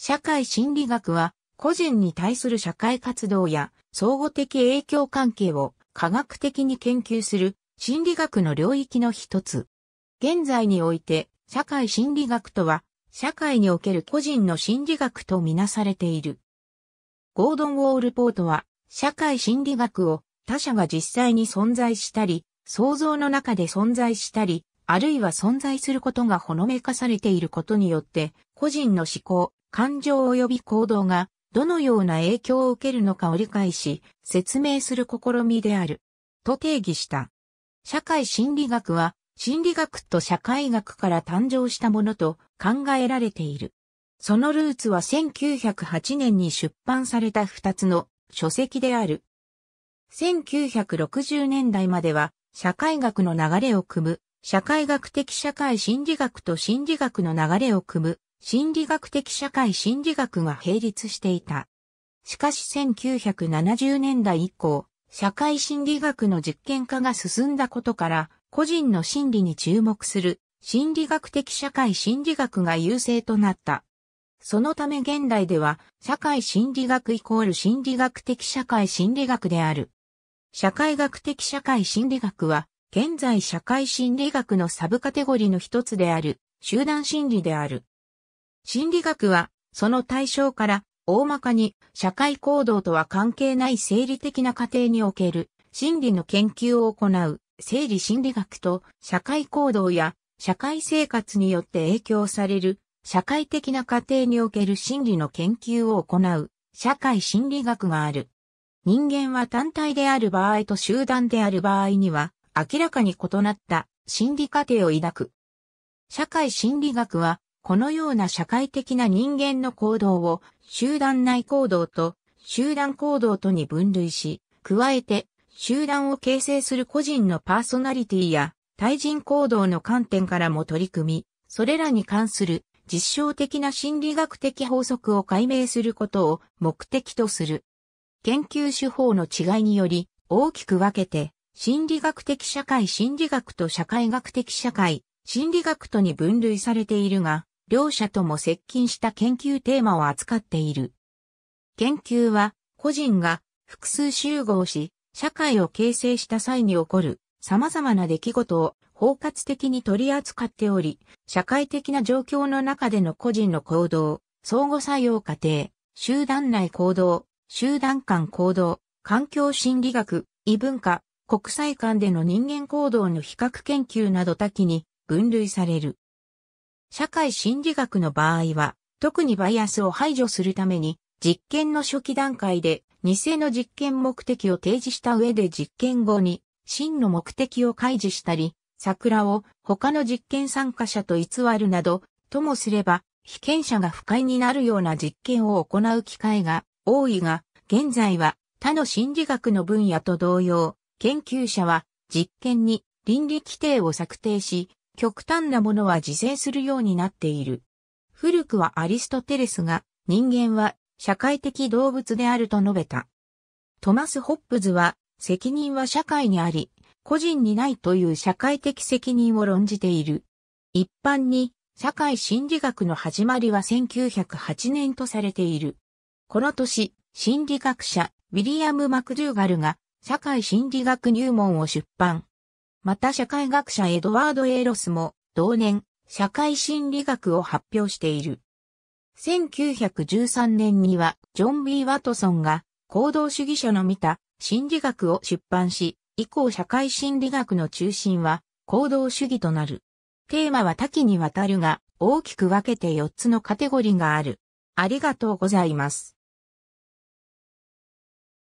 社会心理学は、個人に対する社会活動や相互的影響関係を科学的に研究する心理学の領域の一つ。現在において社会心理学とは社会における個人の心理学とみなされている。ゴードン・ウォールポートは社会心理学を他者が実際に存在したり、想像の中で存在したり、あるいは存在することがほのめかされていることによって、個人の思考、感情及び行動がどのような影響を受けるのかを理解し、説明する試みである。と定義した。社会心理学は、心理学と社会学から誕生したものと考えられている。そのルーツは1908年に出版された2つの書籍である。1960年代までは社会学の流れを組む、社会学的社会心理学と心理学の流れを組む心理学的社会心理学が並立していた。しかし1970年代以降、社会心理学の実験化が進んだことから、個人の心理に注目する心理学的社会心理学が優勢となった。そのため現代では、社会心理学イコール心理学的社会心理学である。社会学的社会心理学は、現在社会心理学のサブカテゴリの一つである、集団心理である。心理学は、その対象から、大まかに社会行動とは関係ない生理的な過程における心理の研究を行う生理心理学と社会行動や社会生活によって影響される社会的な過程における心理の研究を行う社会心理学がある。人間は単体である場合と集団である場合には明らかに異なった心理過程を抱く。社会心理学はこのような社会的な人間の行動を集団内行動と集団行動とに分類し、加えて集団を形成する個人のパーソナリティや対人行動の観点からも取り組み、それらに関する実証的な心理学的法則を解明することを目的とする。研究手法の違いにより大きく分けて心理学的社会心理学と社会学的社会心理学とに分類されているが両者とも接近した研究テーマを扱っている。研究は、個人が複数集合し、社会を形成した際に起こる様々な出来事を包括的に取り扱っており、社会的な状況の中での個人の行動、相互作用過程、集団内行動、集団間行動、環境心理学、異文化、国際間での人間行動の比較研究など多岐に分類される。社会心理学の場合は、特にバイアスを排除するために、実験の初期段階で、偽の実験目的を提示した上で実験後に、真の目的を開示したり、桜を他の実験参加者と偽るなど、ともすれば、被験者が不快になるような実験を行う機会が多いが、現在は他の心理学の分野と同様、研究者は実験に倫理規定を策定し、極端なものは自生するようになっている。古くはアリストテレスが人間は社会的動物であると述べた。トマス・ホップズは責任は社会にあり、個人にないという社会的責任を論じている。一般に社会心理学の始まりは1908年とされている。この年、心理学者ウィリアム・マクドゥーガルが社会心理学入門を出版。また社会学者エドワード・エイロスも同年社会心理学を発表している。1913年にはジョン・ B・ ワトソンが行動主義者の見た心理学を出版し、以降社会心理学の中心は行動主義となる。テーマは多岐にわたるが大きく分けて4つのカテゴリーがある。ありがとうございます。